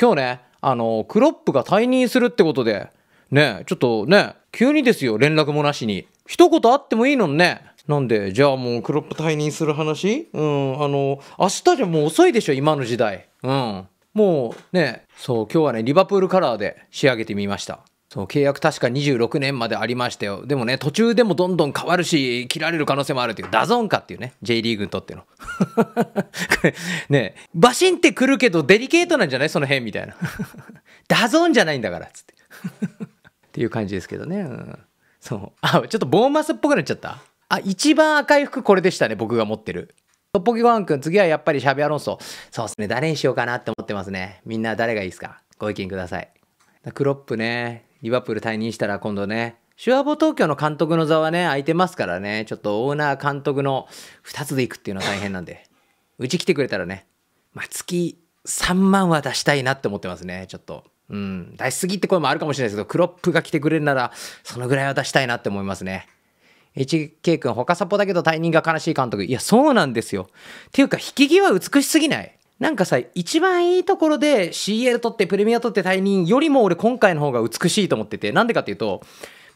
今日ね、あの、クロップが退任するってことで、ね、ちょっとね、急にですよ、連絡もなしに。一言あってもいいのね。なんで、じゃあもうクロップ退任する話うん、あの、明日じゃもう遅いでしょ、今の時代。うん。もうね、そう、今日はね、リバプールカラーで仕上げてみました。そう、契約確か26年までありましたよ。でもね、途中でもどんどん変わるし、切られる可能性もあるっていう、ダゾンかっていうね、J リーグにとっての。ねバシンってくるけどデリケートなんじゃないその辺みたいな ダゾーンじゃないんだからっつって っていう感じですけどね、うん、そうあちょっとボーマスっぽくなっちゃったあ一番赤い服これでしたね僕が持ってるトッポギごはくん次はやっぱりシャビアロンソそうですね誰にしようかなって思ってますねみんな誰がいいですかご意見くださいクロップねリバプール退任したら今度ねシュアボ東京の監督の座はね、空いてますからね、ちょっとオーナー監督の2つで行くっていうのは大変なんで、うち来てくれたらね、まあ、月3万は出したいなって思ってますね、ちょっと。うん、出しすぎって声もあるかもしれないですけど、クロップが来てくれるなら、そのぐらいは出したいなって思いますね。HK 君、他サポだけど退任が悲しい監督。いや、そうなんですよ。っていうか、引き際美しすぎないなんかさ、一番いいところで CL 取ってプレミア取って退任よりも俺今回の方が美しいと思ってて、なんでかっていうと、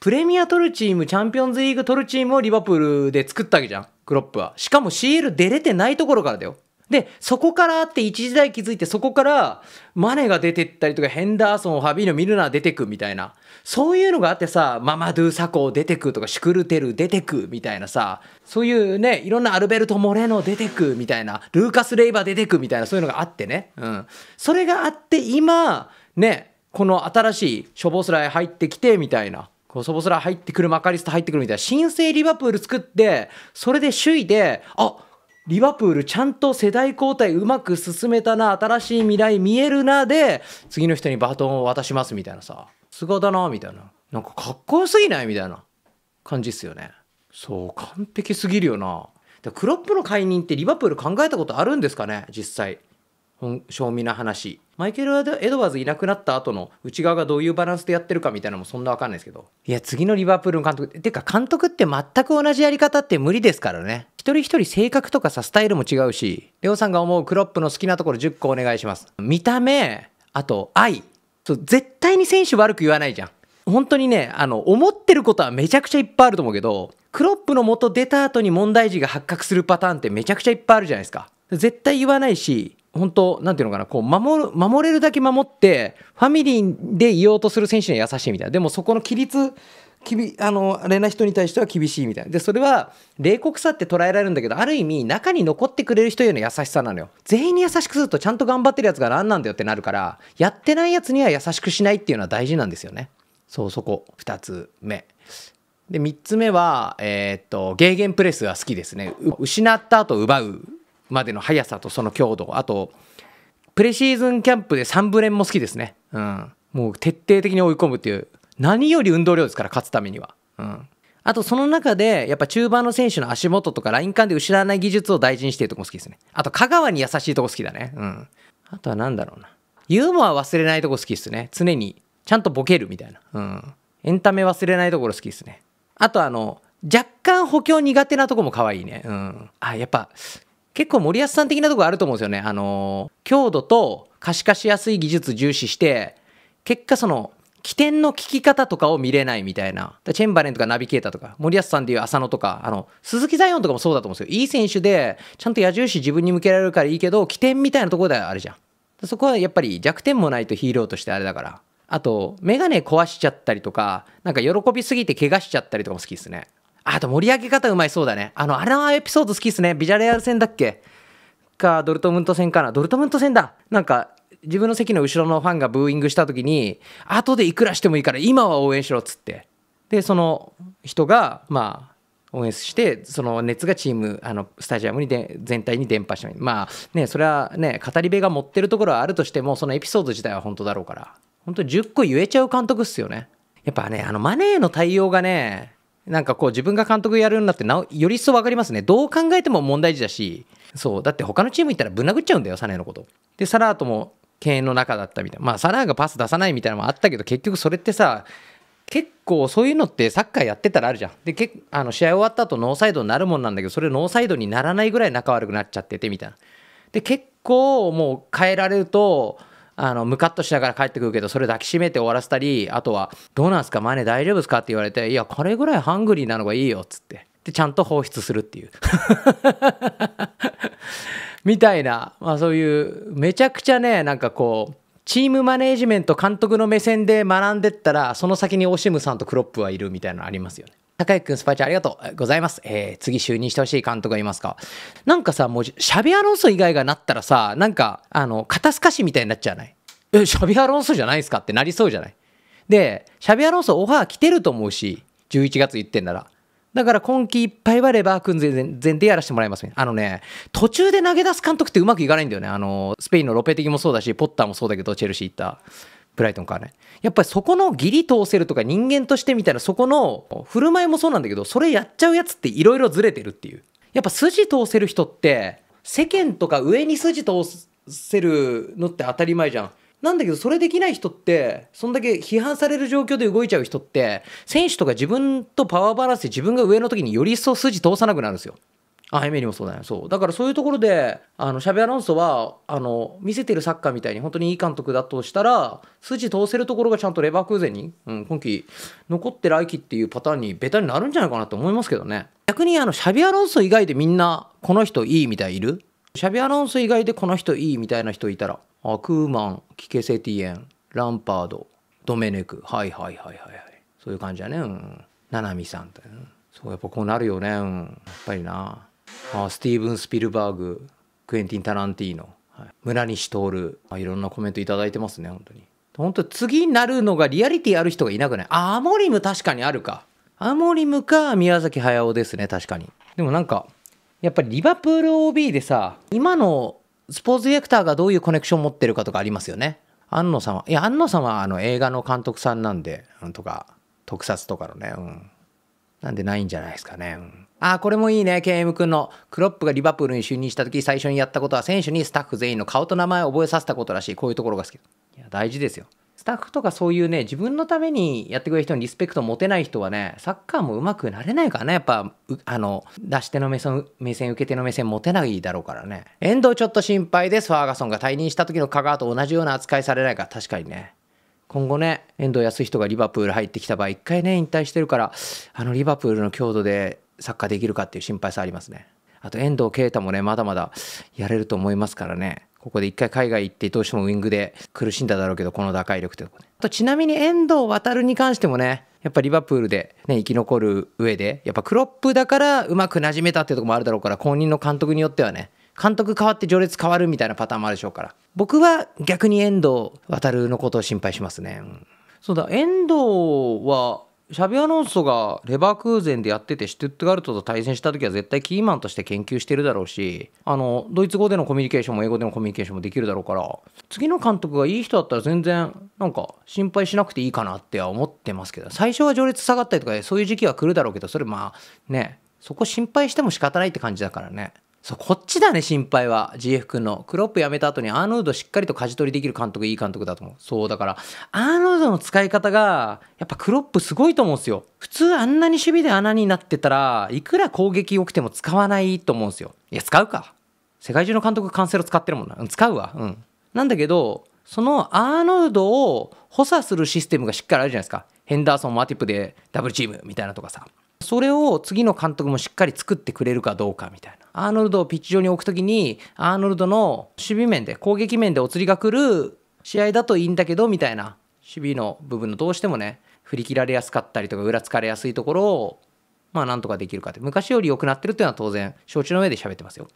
プレミア取るチーム、チャンピオンズリーグ取るチームをリバプールで作ったわけじゃん、クロップは。しかも CL 出れてないところからだよ。で、そこからって一時代気づいて、そこからマネが出てったりとか、ヘンダーソン、ファビーノ、ミルナー出てくみたいな。そういうのがあってさ、ママドゥ・サコー出てくとか、シュクルテル出てくみたいなさ、そういうね、いろんなアルベルト・モレノ出てくみたいな、ルーカス・レイバー出てくみたいな、そういうのがあってね。うん。それがあって、今、ね、この新しいショボスライ入ってきてみたいな。細ら入ってくるマカリスト入ってくるみたいな新生リバプール作ってそれで首位であリバプールちゃんと世代交代うまく進めたな新しい未来見えるなで次の人にバトンを渡しますみたいなさすごだなみたいななんかかっこよすぎないみたいな感じっすよねそう完璧すぎるよなクロップの解任ってリバプール考えたことあるんですかね実際賞味な話マイケル・エドワーズいなくなった後の内側がどういうバランスでやってるかみたいなのもそんな分かんないですけどいや次のリバプールの監督っていうか監督って全く同じやり方って無理ですからね一人一人性格とかさスタイルも違うしレオさんが思うクロップの好きなところ10個お願いします見た目あと愛そう絶対に選手悪く言わないじゃん本当にねあの思ってることはめちゃくちゃいっぱいあると思うけどクロップの元出た後に問題児が発覚するパターンってめちゃくちゃいっぱいあるじゃないですか絶対言わないし本当なんていうのかなこう守る守れるだけ守ってファミリーでいようとする選手には優しいみたいなでもそこの規律きびあのあれな人に対しては厳しいみたいなでそれは冷酷さって捉えられるんだけどある意味中に残ってくれる人への優しさなのよ全員に優しくするとちゃんと頑張ってるやつが何なんだよってなるからやってないやつには優しくしないっていうのは大事なんですよねそうそこ2つ目で3つ目はえー、っとゲーゲンプレスが好きですね失った後奪うまでの速さとその強度あとプレシーズンキャンプで3ブレンも好きですね、うん、もう徹底的に追い込むっていう何より運動量ですから勝つためには、うん、あとその中でやっぱ中盤の選手の足元とかライン間で失わない技術を大事にしているとこ好きですねあと香川に優しいとこ好きだねうんあとは何だろうなユーモア忘れないとこ好きですね常にちゃんとボケるみたいなうんエンタメ忘れないところ好きですねあとあの若干補強苦手なとこも可愛いねうんあやっぱ結構森保さん的なところあると思うんですよね。あの強度と可視化しやすい技術重視して結果その起点の聞き方とかを見れないみたいな。チェンバレンとかナビゲーターとか、森保さんでいう浅野とか、あの、鈴木ザイオンとかもそうだと思うんですよ。いい選手で、ちゃんと矢印自分に向けられるからいいけど、起点みたいなところではあるじゃん。そこはやっぱり弱点もないとヒーローとしてあれだから。あと、メガネ壊しちゃったりとか、なんか喜びすぎて怪我しちゃったりとかも好きですね。あと盛り上げ方うまいそうだね。あの、あれのエピソード好きっすね。ビジャレアル戦だっけか、ドルトムント戦かな。ドルトムント戦だ。なんか、自分の席の後ろのファンがブーイングした時に、後でいくらしてもいいから今は応援しろっつって。で、その人が、まあ、応援して、その熱がチーム、あの、スタジアムにで全体に伝播してもいい。まあ、ね、それはね、語り部が持ってるところはあるとしても、そのエピソード自体は本当だろうから。本当10個言えちゃう監督っすよね。やっぱね、あの、マネーの対応がね、なんかこう自分が監督やるようになってなより一層分かりますねどう考えても問題児だしそうだって他のチーム行ったらぶん殴っちゃうんだよサネのことでサラーとも敬遠の中だったみたいなまあサラーがパス出さないみたいなのもあったけど結局それってさ結構そういうのってサッカーやってたらあるじゃんでけあの試合終わった後ノーサイドになるもんなんだけどそれノーサイドにならないぐらい仲悪くなっちゃっててみたいなで結構もう変えられるとあのムカッとしながら帰ってくるけどそれ抱きしめて終わらせたりあとは「どうなんすかマネ大丈夫ですか?」って言われて「いやこれぐらいハングリーなのがいいよ」っつってでちゃんと放出するっていう みたいな、まあ、そういうめちゃくちゃねなんかこうチームマネージメント監督の目線で学んでったらその先にオシムさんとクロップはいるみたいなのありますよね。高井くん、スパチャありがとうございます。えー、次就任してほしい監督がいますかなんかさ、もう、シャビアロンソ以外がなったらさ、なんか、あの、肩透かしみたいになっちゃわないえ、シャビアロンソじゃないですかってなりそうじゃないで、シャビアロンソオファー来てると思うし、11月行ってんなら。だから今季いっぱいはレバー君全然然やらせてもらいますね。あのね、途中で投げ出す監督ってうまくいかないんだよね。あの、スペインのロペティもそうだし、ポッターもそうだけど、チェルシー行った。ブライトン買わない。やっぱりそこの義理通せるとか人間としてみたいなそこの振る舞いもそうなんだけど、それやっちゃうやつっていろいろずれてるっていう。やっぱ筋通せる人って世間とか上に筋通せるのって当たり前じゃん。なんだけどそれできない人ってそんだけ批判される状況で動いちゃう人って選手とか自分とパワーバランスで自分が上の時により一層筋通さなくなるんですよ。あエメリもそうだねそうだからそういうところであのシャビアロンソはあの見せてるサッカーみたいに本当にいい監督だとしたら筋通せるところがちゃんとレバークーゼンに、うん、今季残って来季っていうパターンにベタになるんじゃないかなと思いますけどね逆にあのシャビアロンソ以外でみんなこの人いいみたいいるシャビアロンソ以外でこの人いいみたいな人いたらあクーマンキケセティエンランパードドメネクはいはいはいはいはいそういう感じだねうんナナミさんって、うん、そうやっぱこうなるよねうんやっぱりなスティーブン・スピルバーグクエンティン・タランティーノ、はい、村西徹、まあ、いろんなコメント頂いてますね本当に本当次になるのがリアリティある人がいなくないあアモリム確かにあるかアモリムか宮崎駿ですね確かにでもなんかやっぱりリバプール OB でさ今のスポーツディレクターがどういうコネクションを持ってるかとかありますよね安野さんはいや安野さんはあの映画の監督さんなんでん、とか特撮とかのねうんなんでないんじゃないですかねうんああ、これもいいね、KM 君の。クロップがリバプールに就任した時、最初にやったことは選手にスタッフ全員の顔と名前を覚えさせたことらしい。こういうところが好き。いや、大事ですよ。スタッフとかそういうね、自分のためにやってくれる人にリスペクト持てない人はね、サッカーも上手くなれないからね、やっぱ、あの、出し手の目線、目線、受け手の目線持てないだろうからね。遠藤ちょっと心配です。ファーガソンが退任した時の香川と同じような扱いされないから、確かにね。今後ね、遠藤康人がリバプール入ってきた場合、一回ね、引退してるから、あのリバプールの強度で作家できるかっていう心配さありますね。あと遠藤啓太もね、まだまだやれると思いますからね。ここで一回海外行ってどうしてもウイングで苦しんだだろうけど、この打開力というとこね。あとちなみに遠藤航に関してもね、やっぱリバプールで、ね、生き残る上で、やっぱクロップだからうまくなじめたっていうとこもあるだろうから、後任の監督によってはね、監督変わって序列変わるみたいなパターンもあるでしょうから。僕は逆に遠藤航のことを心配しますね。うん、そうだ、遠藤はシャビアロンソがレバークーゼンでやっててシュトゥットガルトと対戦した時は絶対キーマンとして研究してるだろうしあのドイツ語でのコミュニケーションも英語でのコミュニケーションもできるだろうから次の監督がいい人だったら全然なんか心配しなくていいかなっては思ってますけど最初は序列下がったりとかそういう時期は来るだろうけどそれまあねそこ心配しても仕方ないって感じだからね。そうこっちだね心配は GF 君のクロップやめた後にアーノルドしっかりと舵取りできる監督いい監督だと思うそうだからアーノルドの使い方がやっぱクロップすごいと思うんですよ普通あんなに守備で穴になってたらいくら攻撃良くても使わないと思うんですよいや使うか世界中の監督カンセロ使ってるもんな、うん、使うわうんなんだけどそのアーノルドを補佐するシステムがしっかりあるじゃないですかヘンダーソン・マティップでダブルチームみたいなとかさそれを次の監督もしっかり作ってくれるかどうかみたいな。アーノルドをピッチ上に置くときに、アーノルドの守備面で、攻撃面でお釣りが来る試合だといいんだけど、みたいな。守備の部分のどうしてもね、振り切られやすかったりとか、裏つかれやすいところを、まあなんとかできるかって。昔より良くなってるっていうのは当然、承知の上で喋ってますよ。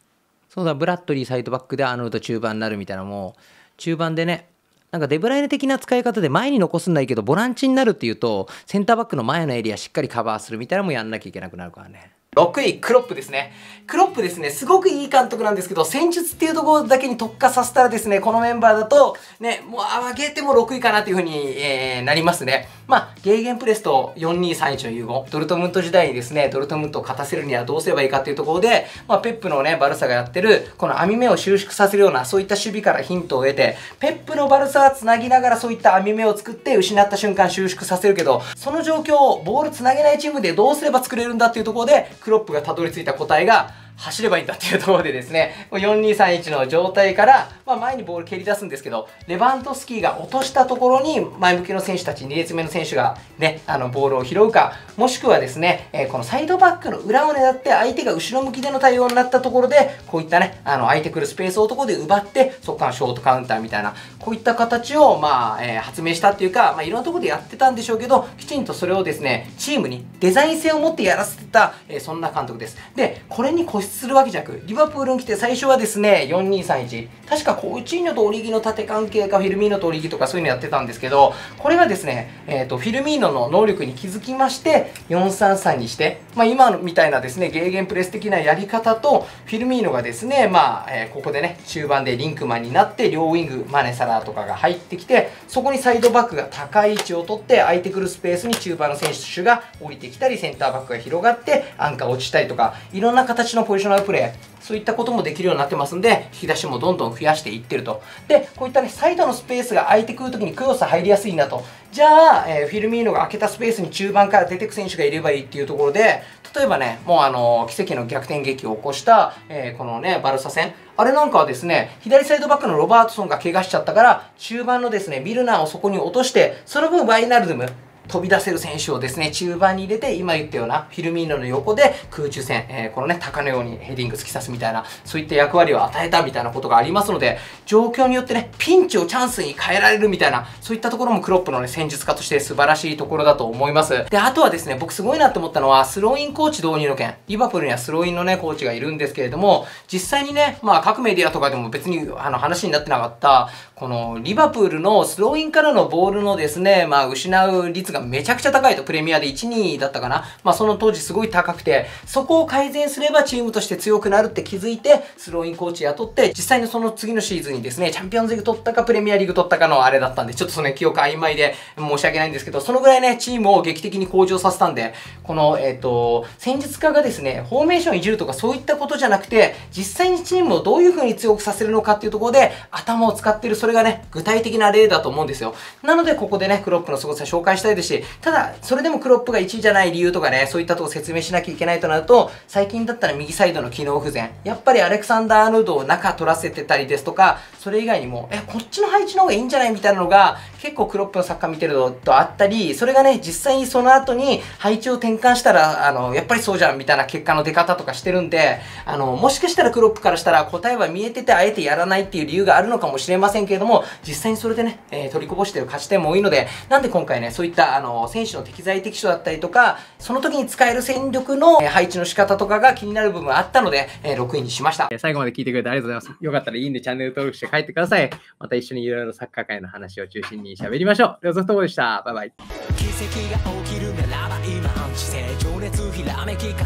そうだ、ブラッドリーサイドバックでアーノルド中盤になるみたいな、もう、中盤でね、なんかデブライネ的な使い方で前に残すんないけどボランチになるっていうとセンターバックの前のエリアしっかりカバーするみたいなのもやんなきゃいけなくなるからね。6位、クロップですね。クロップですね、すごくいい監督なんですけど、戦術っていうところだけに特化させたらですね、このメンバーだと、ね、もう上げても6位かなというふうに、えー、なりますね。まあ、ゲーゲンプレスと4231の融合、ドルトムント時代にですね、ドルトムントを勝たせるにはどうすればいいかっていうところで、まあ、ペップのね、バルサがやってる、この網目を収縮させるような、そういった守備からヒントを得て、ペップのバルサは繋ぎながらそういった網目を作って失った瞬間収縮させるけど、その状況をボール繋げないチームでどうすれば作れるんだっていうところで、クロップがたどり着いた答えが走ればいいんだっていうところでですね、4231の状態から、まあ、前にボール蹴り出すんですけど、レバントスキーが落としたところに、前向きの選手たち、2列目の選手がね、あのボールを拾うか、もしくはですね、えこのサイドバックの裏を狙って、相手が後ろ向きでの対応になったところで、こういったね、あの空いてくるスペースをどこで奪って、そこからショートカウンターみたいな、こういった形を、まあ、え発明したっていうか、まあ、いろんなところでやってたんでしょうけど、きちんとそれをですね、チームにデザイン性を持ってやらせてた、えそんな監督です。で、これに固するわけじゃなく、リバプールに来て最初はですね、4231。確かコーチーノとオリギの縦関係か、フィルミーノとオリギとかそういうのやってたんですけど、これがですね、えっ、ー、と、フィルミーノの能力に気づきまして、433にして、まあ今みたいなですね、ゲーゲンプレス的なやり方と、フィルミーノがですね、まあ、えー、ここでね、中盤でリンクマンになって、両ウィング、マネサラーとかが入ってきて、そこにサイドバックが高い位置を取って、空いてくるスペースに中盤の選手が降りてきたり、センターバックが広がって、アンカー落ちたりとか、いろんな形のポジジショナルプレイ、そういったこともできるようになってますんで、引き出しもどんどん増やしていってると。で、こういったね、サイドのスペースが空いてくるときにクロス入りやすいなと。じゃあ、えー、フィルミーノが空けたスペースに中盤から出てく選手がいればいいっていうところで、例えばね、もうあのー、奇跡の逆転劇を起こした、えー、このね、バルサ戦。あれなんかはですね、左サイドバックのロバートソンが怪我しちゃったから、中盤のですね、ビルナーをそこに落として、その分ワイナルドム、飛び出せる選手をですね、中盤に入れて、今言ったようなフィルミーノの横で空中戦、えー、このね、高のようにヘディング突き刺すみたいな、そういった役割を与えたみたいなことがありますので、状況によってね、ピンチをチャンスに変えられるみたいな、そういったところもクロップのね、戦術家として素晴らしいところだと思います。で、あとはですね、僕すごいなって思ったのは、スローインコーチ導入の件、リバプールにはスローインのね、コーチがいるんですけれども、実際にね、まあ各メディアとかでも別にあの話になってなかった、このリバプールのスローインからのボールのですね、まあ失う率ががめちゃくちゃ高いと、プレミアで1、2だったかな。まあその当時すごい高くて、そこを改善すればチームとして強くなるって気づいて、スローインコーチ雇って、実際にその次のシーズンにですね、チャンピオンズリーグ取ったかプレミアリーグ取ったかのあれだったんで、ちょっとその記憶曖昧で申し訳ないんですけど、そのぐらいね、チームを劇的に向上させたんで、この、えっ、ー、と、戦術家がですね、フォーメーションいじるとかそういったことじゃなくて、実際にチームをどういう風に強くさせるのかっていうところで、頭を使ってる、それがね、具体的な例だと思うんですよ。なので、ここでね、クロップの凄さ紹介したいですしただ、それでもクロップが1位じゃない理由とかね、そういったとこ説明しなきゃいけないとなると、最近だったら右サイドの機能不全。やっぱりアレクサンダー・アーノードを中取らせてたりですとか、それ以外にも、え、こっちの配置の方がいいんじゃないみたいなのが、結構クロップの作家見てるとあったり、それがね、実際にその後に配置を転換したら、あの、やっぱりそうじゃんみたいな結果の出方とかしてるんで、あの、もしかしたらクロップからしたら答えは見えてて、あえてやらないっていう理由があるのかもしれませんけれども、実際にそれでね、えー、取りこぼしてる勝ち点も多いので、なんで今回ね、そういった、あの、選手の適材適所だったりとか、その時に使える戦力の配置の仕方とかが気になる部分あったので、えー、6位にしました。最後まで聞いてくれてありがとうございます。よかったらいいんでチャンネル登録して帰ってください。また一緒にいろいろサッカー界の話を中心に喋りましょう。では、ソフトボールでした。バイバイ。奇跡が起きるならば今知性情熱ひらめき重なり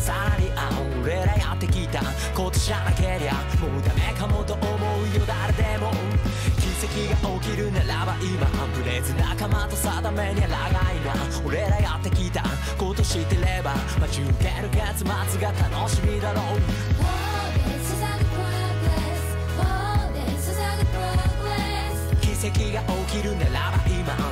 合う俺らやってきたことじゃなけりゃもうダメかもと思うよ誰でも奇跡が起きるならば今ブレず仲間と定めに長いな俺らやってきたこと知てれば待ち受ける結末が楽しみだろう奇跡が起きるならば今